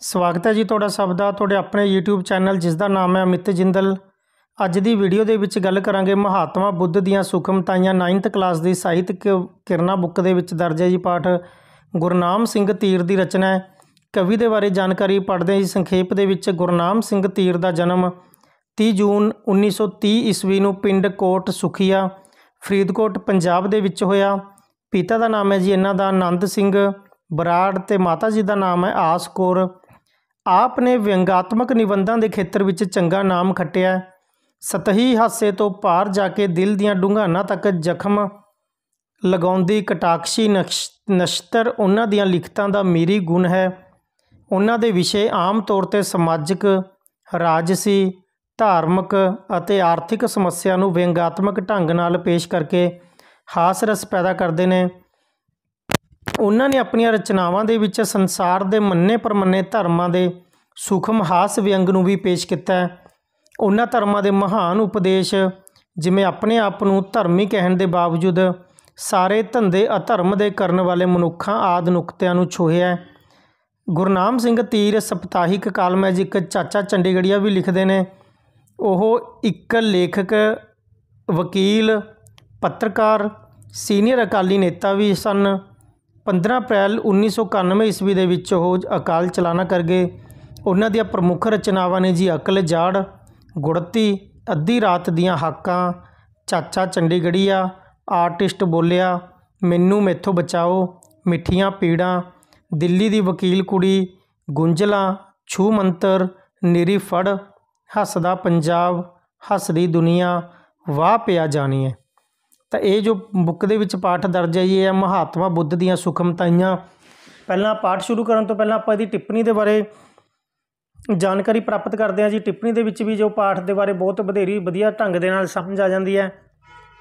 ਸਵਾਗਤ ਹੈ ਜੀ ਤੁਹਾਡਾ ਸਭ ਦਾ ਤੁਹਾਡੇ ਆਪਣੇ YouTube ਚੈਨਲ ਜਿਸ ਦਾ ਨਾਮ ਹੈ ਅਮਿਤ ਜਿੰਦਲ ਅੱਜ ਦੀ ਵੀਡੀਓ ਦੇ ਵਿੱਚ ਗੱਲ ਕਰਾਂਗੇ ਮਹਾਤਮਾ ਬੁੱਧ ਦੀਆਂ ਸੁਖਮਤਾਈਆਂ 9th ਕਲਾਸ ਦੀ ਸਾਹਿਤਕ ਕਿਰਨਾ ਬੁੱਕ ਦੇ ਵਿੱਚ ਦਰਜ ਹੈ ਜੀ ਪਾਠ ਗੁਰਨਾਮ ਸਿੰਘ ਤੀਰ ਦੀ ਰਚਨਾ ਹੈ ਕਵੀ ਦੇ ਬਾਰੇ ਜਾਣਕਾਰੀ ਪੜ੍ਹਦੇ ਹਾਂ ਸੰਖੇਪ ਦੇ ਵਿੱਚ ਗੁਰਨਾਮ ਸਿੰਘ ਤੀਰ ਦਾ ਜਨਮ 30 ਜੂਨ 1930 ਈਸਵੀ ਨੂੰ ਪਿੰਡ ਕੋਟ ਸੁਖੀਆ ਫਰੀਦਕੋਟ ਪੰਜਾਬ ਦੇ ਵਿੱਚ ਹੋਇਆ ਪਿਤਾ ਦਾ ਨਾਮ ਹੈ ਜੀ ਇਹਨਾਂ ਦਾ ਆਨੰਦ ਸਿੰਘ ਬਰਾੜ ਤੇ ਮਾਤਾ ਜੀ ਦਾ ਨਾਮ ਹੈ ਆਸਕੋਰ ਆਪ ਨੇ ਵਿਅੰਗਾਤਮਕ ਨਿਬੰਧਾਂ ਦੇ ਖੇਤਰ ਵਿੱਚ ਚੰਗਾ ਨਾਮ ਖੱਟਿਆ ਸਤਹੀ ਹਾਸੇ ਤੋਂ ਪਾਰ ਜਾ ਕੇ ਦਿਲ ਦੀਆਂ ਡੂੰਘਾਨਾਂ ਤੱਕ ਜ਼ਖਮ ਲਗਾਉਂਦੀ ਕਟਾਕਸ਼ੀ ਨਸ਼ਤਰ ਉਹਨਾਂ ਦੀਆਂ ਲਿਖਤਾਂ ਦਾ ਮੀਰੀ ਗੁਣ ਹੈ ਉਹਨਾਂ ਦੇ ਵਿਸ਼ੇ ਆਮ ਤੌਰ ਤੇ ਸਮਾਜਿਕ ਰਾਜਸੀ ਧਾਰਮਿਕ ਅਤੇ ਆਰਥਿਕ ਸਮੱਸਿਆ ਨੂੰ ਵਿਅੰਗਾਤਮਕ ਢੰਗ ਨਾਲ ਪੇਸ਼ ਕਰਕੇ ਹਾਸ ਰਸ ਪੈਦਾ ਕਰਦੇ ਨੇ ਉਹਨਾਂ ਨੇ ਆਪਣੀਆਂ ਰਚਨਾਵਾਂ ਦੇ ਵਿੱਚ ਸੰਸਾਰ ਦੇ ਮੰਨੇ ਪਰਮੰਨੇ ਧਰਮਾਂ ਦੇ ਸੂਖਮ ਹਾਸ ਵਿਅੰਗ ਨੂੰ ਵੀ ਪੇਸ਼ ਕੀਤਾ ਹੈ ਉਹਨਾਂ ਧਰਮਾਂ ਦੇ ਮਹਾਨ ਉਪਦੇਸ਼ ਜਿਵੇਂ ਆਪਣੇ ਆਪ ਨੂੰ ਧਰਮੀ ਕਹਿਣ ਦੇ ਬਾਵਜੂਦ ਸਾਰੇ ਧੰਦੇ ਅਧਰਮ ਦੇ ਕਰਨ ਵਾਲੇ ਮਨੁੱਖਾਂ ਆਦ ਨੁਕਤਿਆਂ ਨੂੰ ਛੋਹਿਆ ਗੁਰਨਾਮ ਸਿੰਘ ਤੀਰ ਸਪਤਾਹਿਕ ਕਾਲਮ ਹੈ ਜਿੱਕ ਚਾਚਾ ਚੰਡੀਗੜੀਆ ਵੀ ਲਿਖਦੇ ਨੇ ਉਹ ਇੱਕ ਲੇਖਕ ਵਕੀਲ ਪੱਤਰਕਾਰ ਸੀਨੀਅਰ ਅਕਾਲੀ ਨੇਤਾ ਵੀ ਸਨ 15 ਅਪ੍ਰੈਲ 1991 ਈਸਵੀ ਦੇ ਵਿੱਚ ਉਹ ਅਕਾਲ ਚਲਾਣਾ ਕਰ ਗਏ ਉਹਨਾਂ ਦੀਆਂ ਪ੍ਰਮੁੱਖ ਰਚਨਾਵਾਂ ਨੇ ਜੀ ਅਕਲ ਜਾੜ ਗੁੜਤੀ ਅੱਧੀ ਰਾਤ ਦੀਆਂ ਹਾਕਾਂ ਚਾਚਾ ਚੰਡੀਗੜੀਆ ਆਰਟਿਸਟ ਬੋਲਿਆ ਮੈਨੂੰ ਮੈਥੋਂ ਬਚਾਓ ਮਿੱਠੀਆਂ ਪੀੜਾਂ ਦਿੱਲੀ ਦੀ ਵਕੀਲ ਕੁੜੀ ਗੁੰਝਲਾਂ ਛੂ ਮੰਤਰ ਨਿਰੀ ਫੜ ਹੱਸਦਾ ਪੰਜਾਬ ਹੱਸਦੀ ਦੁਨੀਆ ਵਾਹ ਪਿਆ ਜਾਣੀ ਹੈ ਤਾਂ ਇਹ ਜੋ ਬੁੱਕ ਦੇ ਵਿੱਚ ਪਾਠ ਦਰਜ ਹੈ ਇਹ ਹੈ ਮਹਾਤਮਾ ਬੁੱਧ ਦੀਆਂ ਸੁਖਮਤਾਈਆਂ ਪਹਿਲਾਂ ਪਾਠ ਸ਼ੁਰੂ ਕਰਨ ਤੋਂ ਪਹਿਲਾਂ ਆਪਾਂ ਇਹਦੀ ਟਿੱਪਣੀ ਦੇ ਬਾਰੇ ਜਾਣਕਾਰੀ ਪ੍ਰਾਪਤ ਕਰਦੇ ਹਾਂ ਜੀ ਟਿੱਪਣੀ ਦੇ ਵਿੱਚ ਵੀ ਜੋ ਪਾਠ ਦੇ ਬਾਰੇ ਬਹੁਤ ਬਧੇਰੀ ਵਧੀਆ ਢੰਗ ਦੇ ਨਾਲ ਸਮਝ ਆ ਜਾਂਦੀ ਹੈ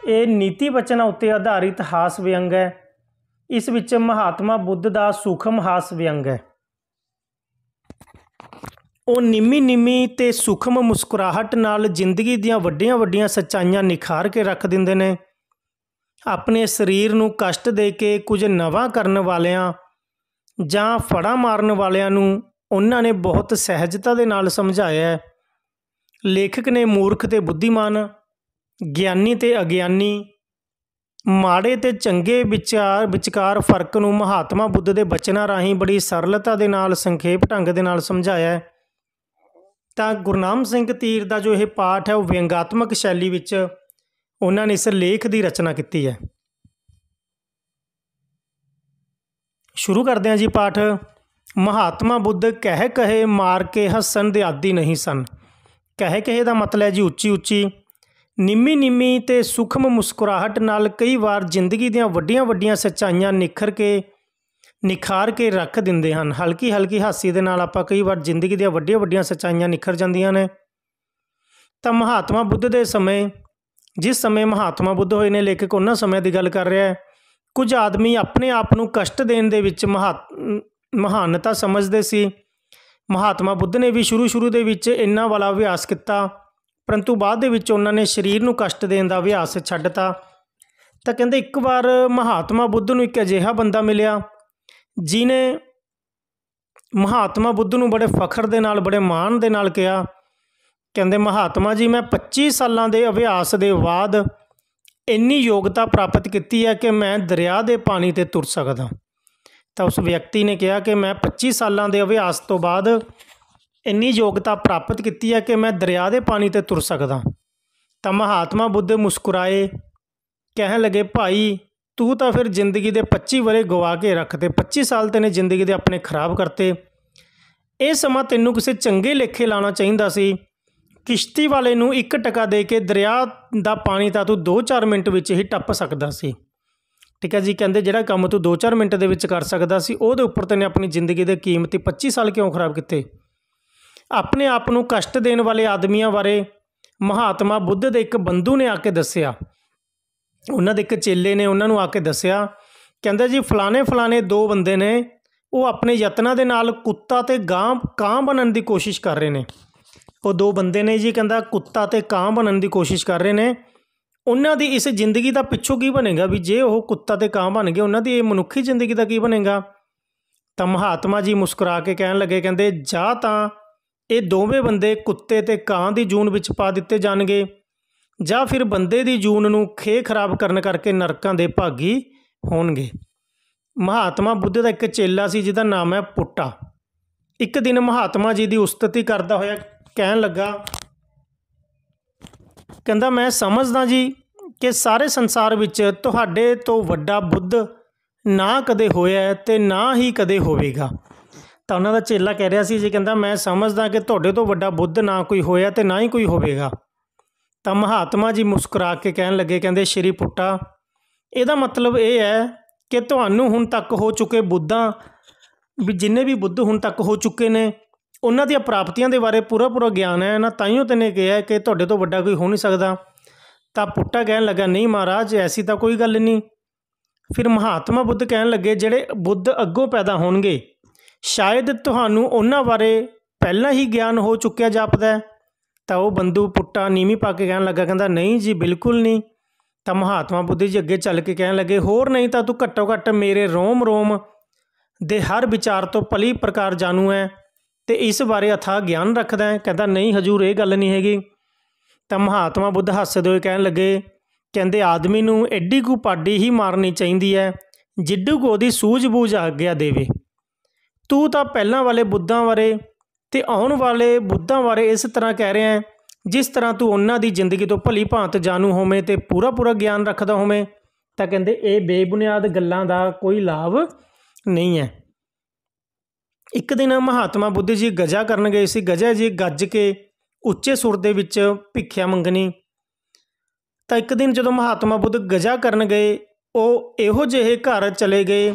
ਇਹ ਨੀਤੀ ਬਚਨਾਂ ਉੱਤੇ ਆਧਾਰਿਤ ਹਾਸ ਵਿਅੰਗ ਹੈ ਇਸ ਵਿੱਚ ਮਹਾਤਮਾ ਬੁੱਧ ਦਾ ਸੁਖਮ ਹਾਸ ਵਿਅੰਗ ਹੈ ਉਹ ਨਿੰਮੀ ਨਿੰਮੀ ਤੇ ਸੁਖਮ ਮੁਸਕਰਾਹਟ ਨਾਲ ਜ਼ਿੰਦਗੀ ਦੀਆਂ ਵੱਡੀਆਂ ਵੱਡੀਆਂ ਸੱਚਾਈਆਂ ਨਿਖਾਰ ਕੇ ਰੱਖ ਦਿੰਦੇ ਨੇ ਆਪਣੇ ਸਰੀਰ ਨੂੰ ਕਸ਼ਟ ਦੇ ਕੇ ਕੁਝ ਨਵਾਂ ਕਰਨ ਵਾਲਿਆਂ ਜਾਂ ਫੜਾ ਮਾਰਨ ਵਾਲਿਆਂ ਨੂੰ ਉਹਨਾਂ ਨੇ ਬਹੁਤ ਸਹਿਜਤਾ ਦੇ ਨਾਲ ਸਮਝਾਇਆ ਲੇਖਕ ਨੇ ਮੂਰਖ ਤੇ ਬੁੱਧੀਮਾਨ ਗਿਆਨੀ ਤੇ ਅਗਿਆਨੀ ਮਾੜੇ ਤੇ ਚੰਗੇ ਵਿਚਾਰ ਵਿਚਕਾਰ ਫਰਕ ਨੂੰ ਮਹਾਤਮਾ ਬੁੱਧ ਦੇ ਬਚਨਾਂ ਰਾਹੀਂ ਬੜੀ ਸਰਲਤਾ ਦੇ ਨਾਲ ਸੰਖੇਪ ਢੰਗ ਦੇ ਨਾਲ ਸਮਝਾਇਆ ਤਾਂ ਗੁਰਨਾਮ ਸਿੰਘ ਤੀਰ ਦਾ ਜੋ ਇਹ ਪਾਠ ਹੈ ਉਹ ਵਿਅੰਗਾਤਮਕ ਸ਼ੈਲੀ ਵਿੱਚ ਉਹਨਾਂ ਨੇ ਇਸ ਲੇਖ ਦੀ ਰਚਨਾ ਕੀਤੀ ਹੈ ਸ਼ੁਰੂ ਕਰਦੇ ਹਾਂ ਜੀ ਪਾਠ ਮਹਾਤਮਾ ਬੁੱਧ ਕਹਿ ਕਹੇ ਮਾਰ ਕੇ ਹੱਸਣ ਦੇ ਆਦੀ ਨਹੀਂ ਸਨ ਕਹਿ ਕਹੇ ਦਾ ਮਤਲਬ ਹੈ ਜੀ ਉੱਚੀ ਉੱਚੀ ਨਿੰਮੀ ਨਿੰਮੀ ਤੇ ਸੁਖਮ ਮੁਸਕਰਾਹਟ ਨਾਲ ਕਈ ਵਾਰ ਜ਼ਿੰਦਗੀ ਦੀਆਂ ਵੱਡੀਆਂ ਵੱਡੀਆਂ ਸੱਚਾਈਆਂ ਨਿਖਰ ਕੇ ਨਿਖਾਰ ਕੇ ਰੱਖ ਦਿੰਦੇ ਹਨ ਹਲਕੀ ਹਲਕੀ ਹਾਸੀ ਦੇ ਨਾਲ ਆਪਾਂ ਕਈ ਵਾਰ ਜ਼ਿੰਦਗੀ ਦੀਆਂ ਵੱਡੀਆਂ ਵੱਡੀਆਂ ਸੱਚਾਈਆਂ ਨਿਖਰ ਜਾਂਦੀਆਂ ਨੇ ਤਾਂ ਮਹਾਤਮਾ ਬੁੱਧ ਦੇ ਸਮੇਂ ਜਿਸ ਸਮੇਂ ਮਹਾਤਮਾ ਬੁੱਧ ਹੋਏ ਨੇ ਲੇਖਕ ਉਹਨਾਂ ਸਮੇਂ ਦੀ ਗੱਲ ਕਰ ਰਿਹਾ ਹੈ ਕੁਝ ਆਦਮੀ ਆਪਣੇ ਆਪ ਨੂੰ ਕਸ਼ਟ ਦੇਣ ਦੇ ਵਿੱਚ ਮਹਾਨਤਾ ਸਮਝਦੇ ਸੀ ਮਹਾਤਮਾ ਬੁੱਧ ਨੇ ਵੀ ਸ਼ੁਰੂ ਸ਼ੁਰੂ ਦੇ ਵਿੱਚ ਇੰਨਾ ਵਾਲਾ ਅਭਿਆਸ ਕੀਤਾ ਪਰੰਤੂ ਬਾਅਦ ਦੇ ਵਿੱਚ ਉਹਨਾਂ ਨੇ ਸਰੀਰ ਨੂੰ ਕਸ਼ਟ ਦੇਣ ਦਾ ਅਭਿਆਸ ਛੱਡਤਾ ਤਾਂ ਕਹਿੰਦੇ ਇੱਕ ਵਾਰ ਮਹਾਤਮਾ ਬੁੱਧ ਨੂੰ ਇੱਕ ਅਜਿਹਾ ਬੰਦਾ ਮਿਲਿਆ ਜਿਨੇ ਮਹਾਤਮਾ ਬੁੱਧ ਨੂੰ ਬੜੇ ਫਖਰ ਦੇ ਨਾਲ ਬੜੇ ਮਾਣ ਦੇ ਨਾਲ ਕਿਹਾ ਕਹਿੰਦੇ ਮਹਾਤਮਾ ਜੀ ਮੈਂ 25 ਸਾਲਾਂ ਦੇ ਅਭਿਆਸ ਦੇ ਬਾਅਦ ਇੰਨੀ ਯੋਗਤਾ ਪ੍ਰਾਪਤ ਕੀਤੀ ਹੈ ਕਿ ਮੈਂ ਦਰਿਆ ਦੇ ਪਾਣੀ ਤੇ ਤੁਰ ਸਕਦਾ ਤਾਂ ਉਸ ਵਿਅਕਤੀ ਨੇ ਕਿਹਾ ਕਿ ਮੈਂ 25 ਸਾਲਾਂ ਦੇ ਅਭਿਆਸ ਤੋਂ ਬਾਅਦ ਇੰਨੀ ਯੋਗਤਾ ਪ੍ਰਾਪਤ ਕੀਤੀ ਹੈ ਕਿ ਮੈਂ ਦਰਿਆ ਦੇ ਪਾਣੀ ਤੇ ਤੁਰ ਸਕਦਾ ਤਾਂ ਮਹਾਤਮਾ ਬੁੱਧ ਮੁਸਕਰਾਏ ਕਹਿਣ ਲੱਗੇ ਭਾਈ ਤੂੰ ਤਾਂ ਫਿਰ ਜ਼ਿੰਦਗੀ ਦੇ 25 ਵਰੇ ਗਵਾ ਕੇ ਰੱਖਦੇ 25 ਸਾਲ ਤੈਨੇ ਜ਼ਿੰਦਗੀ ਦੇ ਆਪਣੇ ਖਰਾਬ ਕਰਤੇ ਇਹ ਸਮਾਂ ਤੈਨੂੰ ਕਿਸੇ ਚੰਗੇ ਲੇਖੇ ਲਾਣਾ ਚਾਹੀਦਾ ਸੀ ਕਿਸ਼ਤੀ ਵਾਲੇ ਨੂੰ 1 ਟਕਾ ਦੇ ਕੇ ਦਰਿਆ ਦਾ ਪਾਣੀ ਤਾਂ ਤੂੰ 2-4 ਮਿੰਟ ਵਿੱਚ ਹੀ ਟੱਪ ਸਕਦਾ ਸੀ ਠੀਕ ਹੈ ਜੀ ਕਹਿੰਦੇ ਜਿਹੜਾ ਕੰਮ ਤੂੰ 2-4 ਮਿੰਟ ਦੇ ਵਿੱਚ ਕਰ ਸਕਦਾ ਸੀ ਉਹਦੇ ਉੱਪਰ ਤੈਨੇ ਆਪਣੀ ਜ਼ਿੰਦਗੀ ਦੇ ਕੀਮਤੀ 25 ਸਾਲ ਕਿਉਂ ਖਰਾਬ ਕੀਤੇ ਆਪਣੇ ਆਪ ਨੂੰ ਕਸ਼ਟ ਦੇਣ ਵਾਲੇ ਆਦਮੀਆਂ ਬਾਰੇ ਮਹਾਤਮਾ ਬੁੱਧ ਦੇ ਇੱਕ ਬੰਦੂ ਨੇ ਆ ਕੇ ਦੱਸਿਆ ਉਹਨਾਂ ਦੇ ਇੱਕ ਚੇਲੇ ਨੇ ਉਹਨਾਂ ਨੂੰ ਆ ਕੇ ਦੱਸਿਆ ਕਹਿੰਦਾ ਜੀ ਫਲਾਣੇ ਫਲਾਣੇ ਦੋ ਬੰਦੇ ਨੇ ਉਹ ਆਪਣੇ ਯਤਨਾਂ ਦੇ ਨਾਲ ਕੁੱਤਾ ਤੇ ਗਾਂ ਕਾਂ ਬਣਨ ਦੀ ਕੋਸ਼ਿਸ਼ ਕਰ ਰਹੇ ਨੇ ਉਹ ਦੋ ਬੰਦੇ ਨੇ ਜੀ ਕਹਿੰਦਾ ਕੁੱਤਾ ਤੇ ਕਾਂ ਬਣਨ ਦੀ ਕੋਸ਼ਿਸ਼ ਕਰ ਰਹੇ ਨੇ ਉਹਨਾਂ ਦੀ ਇਸ ਜ਼ਿੰਦਗੀ ਦਾ ਪਿੱਛੋਂ ਕੀ ਬਣੇਗਾ ਵੀ ਜੇ ਉਹ ਕੁੱਤਾ ਤੇ ਕਾਂ ਬਣ ਗਏ ਉਹਨਾਂ ਦੀ ਇਹ ਮਨੁੱਖੀ ਜ਼ਿੰਦਗੀ ਦਾ ਕੀ ਬਣੇਗਾ ਤਾਂ ਮਹਾਤਮਾ ਜੀ ਮੁਸਕਰਾ ਕੇ ਕਹਿਣ ਲੱਗੇ ਕਹਿੰਦੇ ਜਾਂ ਤਾਂ ਇਹ ਦੋਵੇਂ ਬੰਦੇ ਕੁੱਤੇ ਤੇ ਕਾਂ ਦੀ ਜੂਨ ਵਿੱਚ ਪਾ ਦਿੱਤੇ ਜਾਣਗੇ ਜਾਂ ਫਿਰ ਬੰਦੇ ਦੀ ਜੂਨ ਨੂੰ ਖੇ ਖਰਾਬ ਕਰਨ ਕਰਕੇ ਨਰਕਾਂ ਦੇ ਭਾਗੀ ਹੋਣਗੇ ਮਹਾਤਮਾ ਬੁੱਧ ਦਾ ਇੱਕ ਚੇਲਾ ਸੀ ਜਿਹਦਾ ਨਾਮ ਹੈ ਪੁੱਟਾ ਇੱਕ ਦਿਨ ਮਹਾਤਮਾ ਜੀ ਦੀ ਉਸਤਤੀ ਕਰਦਾ ਹੋਇਆ ਕਹਿਣ ਲੱਗਾ ਕਹਿੰਦਾ ਮੈਂ ਸਮਝਦਾ ਜੀ ਕਿ ਸਾਰੇ ਸੰਸਾਰ ਵਿੱਚ ਤੁਹਾਡੇ ਤੋਂ ਵੱਡਾ ਬੁੱਧ ਨਾ ਕਦੇ ਹੋਇਆ ਤੇ ਨਾ ਹੀ ਕਦੇ ਹੋਵੇਗਾ ਤਾਂ ਉਹਨਾਂ ਦਾ ਚੇਲਾ ਕਹਿ ਰਿਹਾ ਸੀ ਜੀ ਕਹਿੰਦਾ ਮੈਂ ਸਮਝਦਾ ਕਿ ਤੁਹਾਡੇ ਤੋਂ ਵੱਡਾ ਬੁੱਧ ਨਾ ਕੋਈ ਹੋਇਆ ਤੇ ਨਾ ਹੀ ਕੋਈ ਹੋਵੇਗਾ ਤਾਂ ਮਹਾਤਮਾ ਜੀ ਮੁਸਕਰਾ ਕੇ ਕਹਿਣ ਲੱਗੇ ਕਹਿੰਦੇ ਸ਼੍ਰੀ ਪੁੱਟਾ ਇਹਦਾ ਮਤਲਬ ਇਹ ਹੈ ਕਿ ਤੁਹਾਨੂੰ ਹੁਣ ਤੱਕ ਹੋ ਚੁੱਕੇ ਬੁੱਧਾਂ ਵੀ ਜਿੰਨੇ ਵੀ ਬੁੱਧ ਹੁਣ ਤੱਕ ਹੋ ਚੁੱਕੇ ਨੇ ਉਹਨਾਂ ਦੀਆਂ ਪ੍ਰਾਪਤੀਆਂ ਦੇ ਬਾਰੇ ਪੂਰਾ ਪੂਰਾ ਗਿਆਨ ਹੈ ਨਾ ਤਾਈਓ ਤੈਨੇ ਕਿਹਾ ਕਿ ਤੁਹਾਡੇ ਤੋਂ ਵੱਡਾ ਕੋਈ ਹੋ ਨਹੀਂ ਸਕਦਾ ਤਾਂ ਪੁੱਟਾ ਕਹਿਣ ਲੱਗਾ ਨਹੀਂ ਮਹਾਰਾਜ ਐਸੀ ਤਾਂ ਕੋਈ ਗੱਲ ਨਹੀਂ ਫਿਰ ਮਹਾਤਮਾ ਬੁੱਧ ਕਹਿਣ ਲੱਗੇ ਜਿਹੜੇ ਬੁੱਧ ਅੱਗੋਂ ਪੈਦਾ ਹੋਣਗੇ ਸ਼ਾਇਦ ਤੁਹਾਨੂੰ ਉਹਨਾਂ ਬਾਰੇ ਪਹਿਲਾਂ ਹੀ ਗਿਆਨ ਹੋ ਚੁੱਕਿਆ ਜਾਪਦਾ ਤਾਂ ਉਹ ਬੰਦੂ ਪੁੱਟਾ ਨੀਵੀਂ ਪਾ ਕੇ ਕਹਿਣ ਲੱਗਾ ਕਹਿੰਦਾ ਨਹੀਂ ਜੀ ਬਿਲਕੁਲ ਨਹੀਂ ਤਾਂ ਮਹਾਤਮਾ ਬੁੱਧ ਜੀ ਅੱਗੇ ਚੱਲ ਕੇ ਕਹਿਣ ਲੱਗੇ ਹੋਰ ਨਹੀਂ ਤਾਂ ਤੂੰ ਘੱਟੋ ਘੱਟ ਮੇਰੇ ਰੋਮ ਰੋਮ ਦੇ ਹਰ ਵਿਚਾਰ ਤੋਂ ਪਲੀ ਪ੍ਰਕਾਰ ਜਾਣੂ ਹੈ ਤੇ ਇਸ ਬਾਰੇ ਅਥਾ ਗਿਆਨ ਰੱਖਦਾ ਹੈ ਕਹਿੰਦਾ ਨਹੀਂ ਹਜੂਰ ਇਹ ਗੱਲ ਨਹੀਂ ਹੈਗੀ ਤਾਂ ਮਹਾਤਮਾ ਬੁੱਧ ਹੱਸਦੇ ਹੋਏ ਕਹਿਣ ਲੱਗੇ ਕਹਿੰਦੇ ਆਦਮੀ ਨੂੰ ਐਡੀ ਕੋ ਪਾਡੀ ਹੀ ਮਾਰਨੀ ਚਾਹੀਦੀ ਹੈ ਜਿੱਡੂ ਕੋ ਦੀ ਸੂਝ-ਬੂਝ ਗਿਆ ਦੇਵੇ ਤੂੰ ਤਾਂ ਪਹਿਲਾਂ ਵਾਲੇ ਬੁੱਧਾਂ ਬਾਰੇ ਤੇ ਆਉਣ ਵਾਲੇ ਬੁੱਧਾਂ ਬਾਰੇ ਇਸ ਤਰ੍ਹਾਂ ਕਹਿ ਰਿਹਾ ਹੈ ਜਿਸ ਤਰ੍ਹਾਂ ਤੂੰ ਉਹਨਾਂ ਦੀ ਜ਼ਿੰਦਗੀ ਤੋਂ ਭਲੀ ਭਾਂਤ ਜਾਣੂ ਹੋਵੇਂ ਤੇ ਪੂਰਾ ਪੂਰਾ ਗਿਆਨ ਰੱਖਦਾ ਹੋਵੇਂ ਤਾਂ ਕਹਿੰਦੇ ਇਹ ਬੇਬੁਨਿਆਦ ਗੱਲਾਂ ਦਾ ਕੋਈ ਲਾਭ ਨਹੀਂ ਹੈ ਇੱਕ ਦਿਨ ਮਹਾਤਮਾ ਬੁੱਧ ਜੀ ਗਜਾ ਕਰਨ ਗਏ ਸੀ ਗਜਾ ਜੀ ਗੱਜ ਕੇ ਉੱਚੇ ਸੁਰ ਦੇ ਵਿੱਚ ਭਿੱਖਿਆ ਮੰਗਣੀ ਤਾਂ ਇੱਕ ਦਿਨ ਜਦੋਂ ਮਹਾਤਮਾ ਬੁੱਧ ਗਜਾ ਕਰਨ ਗਏ ਉਹ ਇਹੋ ਜਿਹੇ ਘਰ ਚਲੇ ਗਏ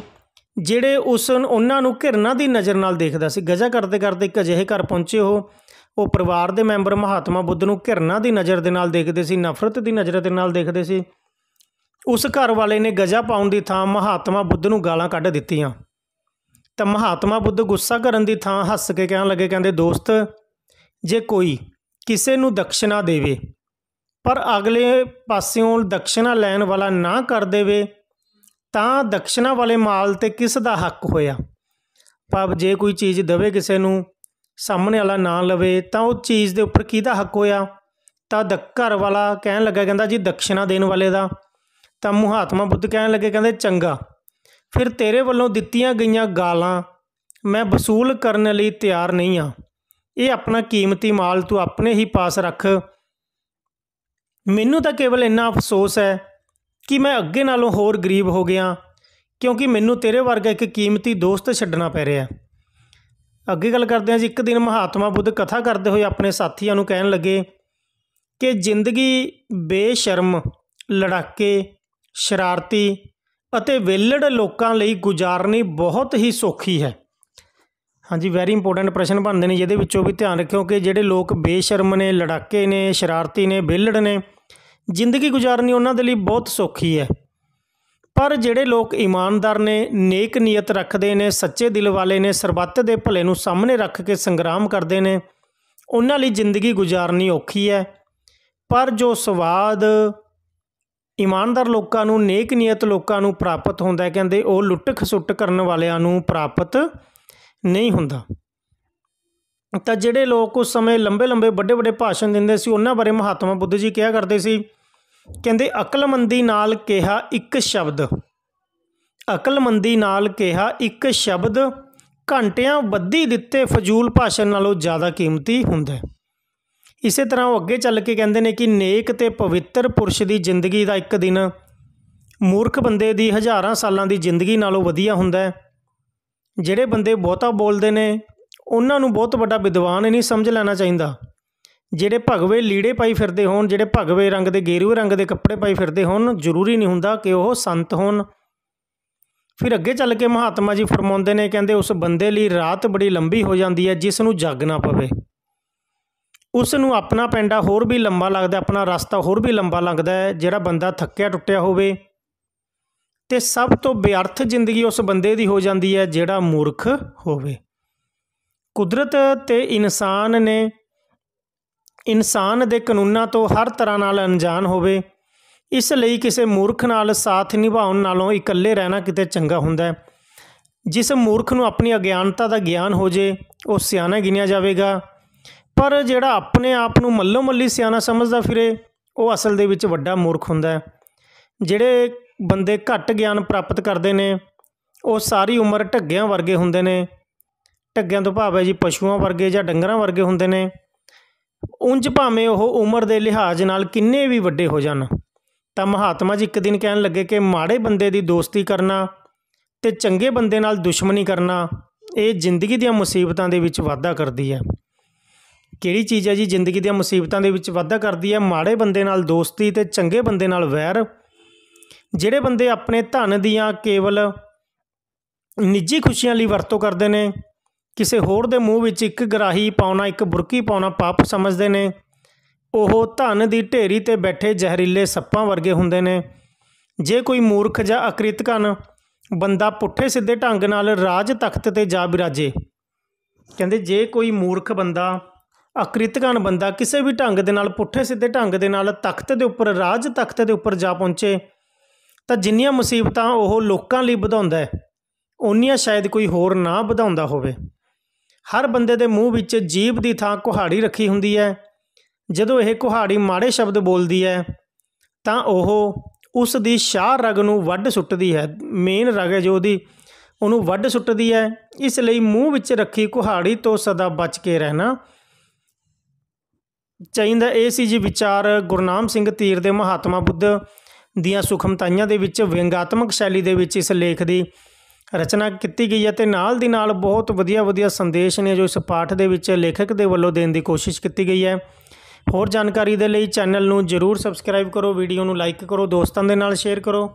ਜਿਹੜੇ ਉਸ ਉਹਨਾਂ ਨੂੰ ਘਿਰਨਾ ਦੀ ਨਜ਼ਰ ਨਾਲ ਦੇਖਦਾ ਸੀ ਗਜਾ ਕਰਦੇ ਕਰਦੇ ਇੱਕ ਅਜਿਹੇ ਘਰ ਪਹੁੰਚੇ ਉਹ ਉਹ ਪਰਿਵਾਰ ਦੇ ਮੈਂਬਰ ਮਹਾਤਮਾ ਬੁੱਧ ਨੂੰ ਘਿਰਨਾ ਦੀ ਨਜ਼ਰ ਦੇ ਨਾਲ ਦੇਖਦੇ ਸੀ ਨਫ਼ਰਤ ਦੀ ਨਜ਼ਰ ਦੇ ਨਾਲ ਦੇਖਦੇ ਸੀ ਉਸ ਘਰ ਵਾਲੇ ਨੇ ਗਜਾ ਪਾਉਣ ਦੀ ਥਾਂ ਮਹਾਤਮਾ ਬੁੱਧ ਨੂੰ ਗਾਲਾਂ ਕੱਢ ਦਿੱਤੀਆਂ ਤਾਂ ਮਹਾਤਮਾ ਬੁੱਧ ਗੁੱਸਾ ਕਰਨ ਦੀ ਥਾਂ ਹੱਸ ਕੇ ਕਹਿਣ ਲੱਗੇ ਕਹਿੰਦੇ ਦੋਸਤ ਜੇ ਕੋਈ ਕਿਸੇ ਨੂੰ ਦਕਸ਼ਨਾ ਦੇਵੇ ਪਰ ਅਗਲੇ ਪਾਸਿਓਂ ਦਕਸ਼ਨਾ ਲੈਣ ਵਾਲਾ ਨਾ ਕਰ ਦੇਵੇ ਤਾਂ ਦਕਸ਼ਨਾ ਵਾਲੇ ਮਾਲ ਤੇ ਕਿਸ ਦਾ ਹੱਕ ਹੋਇਆ ਪਰ ਜੇ ਕੋਈ ਚੀਜ਼ ਦੇਵੇ ਕਿਸੇ ਨੂੰ ਸਾਹਮਣੇ ਵਾਲਾ ਨਾ ਲਵੇ ਤਾਂ ਉਹ ਚੀਜ਼ ਦੇ ਉੱਪਰ ਕਿਹਦਾ ਹੱਕ ਹੋਇਆ ਤਾਂ ਘਰ ਵਾਲਾ ਕਹਿਣ ਲੱਗਾ ਕਹਿੰਦਾ ਜੀ ਦਕਸ਼ਨਾ ਦੇਣ ਵਾਲੇ ਦਾ ਤਾਂ ਮਹਾਤਮਾ ਬੁੱਧ ਕਹਿਣ ਲੱਗੇ ਕਹਿੰਦੇ ਚੰਗਾ ਫਿਰ ਤੇਰੇ ਵੱਲੋਂ ਦਿੱਤੀਆਂ ਗਈਆਂ ਗਾਲਾਂ ਮੈਂ ਵਸੂਲ ਕਰਨ ਲਈ ਤਿਆਰ ਨਹੀਂ ਹਾਂ ਇਹ ਆਪਣਾ ਕੀਮਤੀ ਮਾਲ ਤੂੰ ਆਪਣੇ ਹੀ ਪਾਸ ਰੱਖ ਮੈਨੂੰ ਤਾਂ ਕੇਵਲ ਇੰਨਾ ਅਫਸੋਸ ਹੈ ਕਿ ਮੈਂ ਅੱਗੇ ਨਾਲੋਂ ਹੋਰ ਗਰੀਬ ਹੋ ਗਿਆ ਕਿਉਂਕਿ ਮੈਨੂੰ ਤੇਰੇ ਵਰਗਾ ਇੱਕ ਕੀਮਤੀ ਦੋਸਤ ਛੱਡਣਾ ਪੈ ਰਿਹਾ ਅੱਗੇ ਗੱਲ ਕਰਦੇ ਹਾਂ ਜੀ ਇੱਕ ਦਿਨ ਮਹਾਤਮਾ ਬੁੱਧ ਕਥਾ ਕਰਦੇ ਹੋਏ ਆਪਣੇ ਸਾਥੀਆਂ ਨੂੰ ਕਹਿਣ ਲੱਗੇ ਕਿ ਜ਼ਿੰਦਗੀ ਬੇਸ਼ਰਮ ਲੜਾਕੇ ਸ਼ਰਾਰਤੀ ਅਤੇ ਵਿਲੜ ਲੋਕਾਂ ਲਈ ਗੁਜ਼ਾਰਨੀ ਬਹੁਤ ਹੀ ਸੌਖੀ ਹੈ ਹਾਂਜੀ ਵੈਰੀ ਇੰਪੋਰਟੈਂਟ ਪ੍ਰਸ਼ਨ ਬਣਦੇ ਨੇ ਜਿਹਦੇ ਵਿੱਚੋਂ ਵੀ ਧਿਆਨ ਰੱਖਿਓ ਕਿ ਜਿਹੜੇ ਲੋਕ ਬੇਸ਼ਰਮ ਨੇ ਲੜਾਕੇ ਨੇ ਸ਼ਰਾਰਤੀ ਨੇ ਵਿਲੜ ਨੇ ਜ਼ਿੰਦਗੀ ਗੁਜ਼ਾਰਨੀ ਉਹਨਾਂ ਦੇ ਲਈ ਬਹੁਤ ਸੌਖੀ ਹੈ ਪਰ ਜਿਹੜੇ ਲੋਕ ਇਮਾਨਦਾਰ ਨੇ ਨੇਕ ਨੀਅਤ ਰੱਖਦੇ ਨੇ ਸੱਚੇ ਦਿਲ ਵਾਲੇ ਨੇ ਸਰਬੱਤ ਦੇ ਭਲੇ ਨੂੰ ਸਾਹਮਣੇ ਰੱਖ ਕੇ ਸੰਗਰਾਮ ਕਰਦੇ ਨੇ ਉਹਨਾਂ ਲਈ ਜ਼ਿੰਦਗੀ ਗੁਜ਼ਾਰਨੀ ਔਖੀ ਹੈ ਪਰ ਜੋ ਸਵਾਦ ਇਮਾਨਦਾਰ ਲੋਕਾਂ ਨੂੰ ਨੇਕ ਨੀਅਤ ਲੋਕਾਂ ਨੂੰ ਪ੍ਰਾਪਤ ਹੁੰਦਾ ਕਹਿੰਦੇ ਉਹ ਲੁੱਟ ਖਸੁੱਟ ਕਰਨ ਵਾਲਿਆਂ ਨੂੰ ਪ੍ਰਾਪਤ ਨਹੀਂ ਹੁੰਦਾ ਤਾਂ ਜਿਹੜੇ ਲੋਕ ਉਸ ਸਮੇਂ ਲੰਬੇ ਲੰਬੇ ਵੱਡੇ ਵੱਡੇ ਭਾਸ਼ਣ ਦਿੰਦੇ ਸੀ ਉਹਨਾਂ ਬਾਰੇ ਮਹਾਤਮਾ ਬੁੱਧ ਜੀ ਕਿਹਾ ਕਰਦੇ ਸੀ ਕਹਿੰਦੇ ਅਕਲਮੰਦੀ ਨਾਲ ਕਿਹਾ ਇੱਕ ਸ਼ਬਦ ਅਕਲਮੰਦੀ ਨਾਲ ਕਿਹਾ ਇੱਕ ਸ਼ਬਦ ਘੰਟਿਆਂ ਵੱਧੀ ਦਿੱਤੇ ਫਜ਼ੂਲ ਭਾਸ਼ਣ ਨਾਲੋਂ ਜ਼ਿਆਦਾ ਕੀਮਤੀ ਹੁੰਦਾ ਹੈ ਇਸੇ ਤਰ੍ਹਾਂ ਉਹ ਅੱਗੇ ਚੱਲ ਕੇ ਕਹਿੰਦੇ ਨੇ ਕਿ ਨੇਕ ਤੇ ਪਵਿੱਤਰ ਪੁਰਸ਼ ਦੀ ਜ਼ਿੰਦਗੀ ਦਾ ਇੱਕ ਦਿਨ ਮੂਰਖ ਬੰਦੇ ਦੀ ਹਜ਼ਾਰਾਂ ਸਾਲਾਂ ਦੀ ਜ਼ਿੰਦਗੀ ਨਾਲੋਂ ਵਧੀਆ ਹੁੰਦਾ ਹੈ ਜਿਹੜੇ ਬੰਦੇ ਬਹੁਤਾ ਬੋਲਦੇ ਨੇ ਉਹਨਾਂ ਨੂੰ ਬਹੁਤ ਵੱਡਾ ਵਿਦਵਾਨ ਨਹੀਂ ਸਮਝ ਲੈਣਾ ਚਾਹੀਦਾ ਜਿਹੜੇ ਭਗਵੇ ਲੀੜੇ ਪਾਈ ਫਿਰਦੇ ਹੋਣ ਜਿਹੜੇ ਭਗਵੇ ਰੰਗ ਦੇ ਗੇਰੂ ਰੰਗ ਦੇ ਕੱਪੜੇ ਪਾਈ ਫਿਰਦੇ ਹੋਣ ਜ਼ਰੂਰੀ ਨਹੀਂ ਹੁੰਦਾ ਕਿ ਉਹ ਸੰਤ ਹੋਣ ਫਿਰ ਅੱਗੇ ਚੱਲ ਕੇ ਮਹਾਤਮਾ ਜੀ ਫਰਮਾਉਂਦੇ ਨੇ ਕਹਿੰਦੇ ਉਸ ਬੰਦੇ ਲਈ ਰਾਤ ਬੜੀ ਲੰਬੀ ਹੋ ਜਾਂਦੀ ਹੈ ਜਿਸ ਨੂੰ ਜਾਗਣਾ ਪਵੇ ਉਸ ਨੂੰ ਆਪਣਾ ਪੈਂਡਾ ਹੋਰ ਵੀ ਲੰਬਾ ਲੱਗਦਾ ਆਪਣਾ ਰਸਤਾ ਹੋਰ ਵੀ ਲੰਬਾ ਲੱਗਦਾ ਹੈ ਜਿਹੜਾ ਬੰਦਾ ਥੱਕਿਆ ਟੁੱਟਿਆ ਹੋਵੇ ਤੇ ਸਭ ਤੋਂ ਬੇਅਰਥ ਜ਼ਿੰਦਗੀ ਉਸ ਬੰਦੇ ਦੀ ਹੋ ਜਾਂਦੀ ਹੈ ਜਿਹੜਾ ਮੂਰਖ ਹੋਵੇ ਕੁਦਰਤ ਤੇ ਇਨਸਾਨ ਨੇ ਇਨਸਾਨ ਦੇ ਕਾਨੂੰਨਾਂ ਤੋਂ ਹਰ ਤਰ੍ਹਾਂ ਨਾਲ ਅਣਜਾਣ ਹੋਵੇ ਇਸ ਲਈ ਕਿਸੇ ਮੂਰਖ ਨਾਲ ਸਾਥ ਨਿਭਾਉਣ ਨਾਲੋਂ ਇਕੱਲੇ ਰਹਿਣਾ ਕਿਤੇ ਚੰਗਾ ਹੁੰਦਾ ਹੈ ਜਿਸ ਮੂਰਖ ਨੂੰ ਆਪਣੀ ਅਗਿਆਨਤਾ ਦਾ ਗਿਆਨ ਹੋ ਜੇ ਉਹ ਸਿਆਣਾ ਗਿਣਿਆ ਜਾਵੇਗਾ ਪਰ ਜਿਹੜਾ ਆਪਣੇ ਆਪ ਨੂੰ ਮੱਲੋ ਮੱਲੀ ਸਿਆਣਾ ਸਮਝਦਾ ਫਿਰੇ ਉਹ ਅਸਲ ਦੇ ਵਿੱਚ ਵੱਡਾ ਮੂਰਖ ਹੁੰਦਾ ਹੈ ਜਿਹੜੇ ਬੰਦੇ ਘੱਟ ਗਿਆਨ ਪ੍ਰਾਪਤ ਕਰਦੇ ਨੇ ਉਹ ਸਾਰੀ ਉਮਰ ਢੱਗਿਆਂ ਵਰਗੇ ਹੁੰਦੇ ਨੇ ਢੱਗਿਆਂ ਤੋਂ ਭਾਵ ਹੈ ਜੀ ਪਸ਼ੂਆਂ ਵਰਗੇ ਜਾਂ ਡੰਗਰਾਂ ਵਰਗੇ ਹੁੰਦੇ ਨੇ ਉਂਝ ਭਾਵੇਂ ਉਹ ਉਮਰ ਦੇ ਲਿਹਾਜ਼ ਨਾਲ ਕਿੰਨੇ ਵੀ ਵੱਡੇ ਹੋ ਜਾਣ ਤਾਂ ਮਹਾਤਮਾ ਜੀ ਇੱਕ ਦਿਨ ਕਹਿਣ ਲੱਗੇ ਕਿ ਮਾੜੇ ਬੰਦੇ ਦੀ ਦੋਸਤੀ ਕਰਨਾ ਤੇ ਚੰਗੇ ਬੰਦੇ ਨਾਲ ਦੁਸ਼ਮਣੀ ਕਰਨਾ ਇਹ ਜ਼ਿੰਦਗੀ ਦੀਆਂ ਮੁਸੀਬਤਾਂ ਦੇ ਵਿੱਚ ਵਾਧਾ ਕਰਦੀ ਹੈ ਕਿਹੜੀ ਚੀਜ਼ ਹੈ ਜੀ ਜ਼ਿੰਦਗੀ ਦੀਆਂ ਮੁਸੀਬਤਾਂ ਦੇ ਵਿੱਚ ਵਾਧਾ ਕਰਦੀ ਹੈ ਮਾੜੇ ਬੰਦੇ ਨਾਲ ਦੋਸਤੀ ਤੇ ਚੰਗੇ ਬੰਦੇ ਨਾਲ ਵੈਰ ਜਿਹੜੇ ਬੰਦੇ ਆਪਣੇ ਧਨ ਦੀਆਂ ਕੇਵਲ ਨਿੱਜੀ ਖੁਸ਼ੀਆਂ ਲਈ ਵਰਤੋਂ ਕਰਦੇ ਨੇ ਕਿਸੇ ਹੋਰ ਦੇ ਮੂੰਹ ਵਿੱਚ ਇੱਕ ਗਰਾਹੀ ਪਾਉਣਾ ਇੱਕ ਬੁਰਕੀ ਪਾਉਣਾ ਪਾਪ ਸਮਝਦੇ ਨੇ ਉਹ ਧਨ ਦੀ ਢੇਰੀ ਤੇ ਬੈਠੇ ਜ਼ਹਿਰੀਲੇ ਸੱਪਾਂ ਵਰਗੇ ਹੁੰਦੇ ਨੇ ਜੇ ਕੋਈ ਮੂਰਖ ਜਾਂ ਅਕ੍ਰਿਤਕਨ ਬੰਦਾ ਪੁੱਠੇ ਸਿੱਧੇ ਢੰਗ ਨਾਲ ਰਾਜ ਤਖਤ ਤੇ ਜਾ ਬਿਰਾਜੇ ਕਹਿੰਦੇ ਜੇ ਕੋਈ ਮੂਰਖ ਬੰਦਾ ਅਕ੍ਰਿਤਕਾਨ ਬੰਦਾ ਕਿਸੇ ਵੀ ਢੰਗ ਦੇ ਨਾਲ ਪੁੱਠੇ ਸਿੱਧੇ ਢੰਗ ਦੇ ਨਾਲ ਤਖਤ ਦੇ ਉੱਪਰ ਰਾਜ ਤਖਤ ਦੇ ਉੱਪਰ ਜਾ ਪਹੁੰਚੇ ਤਾਂ ਜਿੰਨੀਆਂ ਮੁਸੀਬਤਾਂ ਉਹ ਲੋਕਾਂ ਲਈ ਵਧਾਉਂਦਾ ਹੈ ਓਨੀਆਂ ਸ਼ਾਇਦ ਕੋਈ ਹੋਰ ਨਾ ਵਧਾਉਂਦਾ ਹੋਵੇ ਹਰ ਬੰਦੇ ਦੇ ਮੂੰਹ ਵਿੱਚ ਜੀਬ ਦੀ ਥਾਂ ਕੁਹਾੜੀ ਰੱਖੀ ਹੁੰਦੀ ਹੈ ਜਦੋਂ ਇਹ ਕੁਹਾੜੀ ਮਾੜੇ ਸ਼ਬਦ ਬੋਲਦੀ ਹੈ ਤਾਂ ਉਹ ਉਸ ਦੀ ਸ਼ਾਹ ਰਗ ਨੂੰ ਵੱਢ ਸੁੱਟਦੀ ਹੈ ਮੇਨ ਰਗ ਹੈ ਜੋ ਉਹਦੀ ਉਹਨੂੰ ਵੱਢ ਸੁੱਟਦੀ ਹੈ ਇਸ ਲਈ ਮੂੰਹ ਵਿੱਚ ਰੱਖੀ ਕੁਹਾੜੀ ਤੋਂ ਸਦਾ ਬਚ ਕੇ ਰਹਿਣਾ ਚਾਹੀਦਾ ਇਹ ਸੀ ਜੀ ਵਿਚਾਰ ਗੁਰਨਾਮ ਸਿੰਘ ਤੀਰ ਦੇ ਮਹਾਤਮਾ ਬੁੱਧ ਦੀਆਂ ਸੁਖਮਤਾਈਆਂ ਦੇ ਵਿੱਚ ਵਿਅੰਗਾਤਮਕ ਸ਼ੈਲੀ ਦੇ ਵਿੱਚ ਇਸ ਲੇਖ ਦੀ ਰਚਨਾ ਕੀਤੀ ਗਈ ਹੈ ਤੇ ਨਾਲ ਦੀ ਨਾਲ ਬਹੁਤ ਵਧੀਆ ਵਧੀਆ ਸੰਦੇਸ਼ ਨੇ ਜੋ ਇਸ ਪਾਠ ਦੇ ਵਿੱਚ ਲੇਖਕ ਦੇ ਵੱਲੋਂ ਦੇਣ ਦੀ ਕੋਸ਼ਿਸ਼ ਕੀਤੀ ਗਈ ਹੈ ਹੋਰ ਜਾਣਕਾਰੀ ਦੇ ਲਈ ਚੈਨਲ ਨੂੰ ਜਰੂਰ ਸਬਸਕ੍ਰਾਈਬ ਕਰੋ ਵੀਡੀਓ ਨੂੰ ਲਾਈਕ ਕਰੋ ਦੋਸਤਾਂ ਦੇ ਨਾਲ ਸ਼ੇਅਰ ਕਰੋ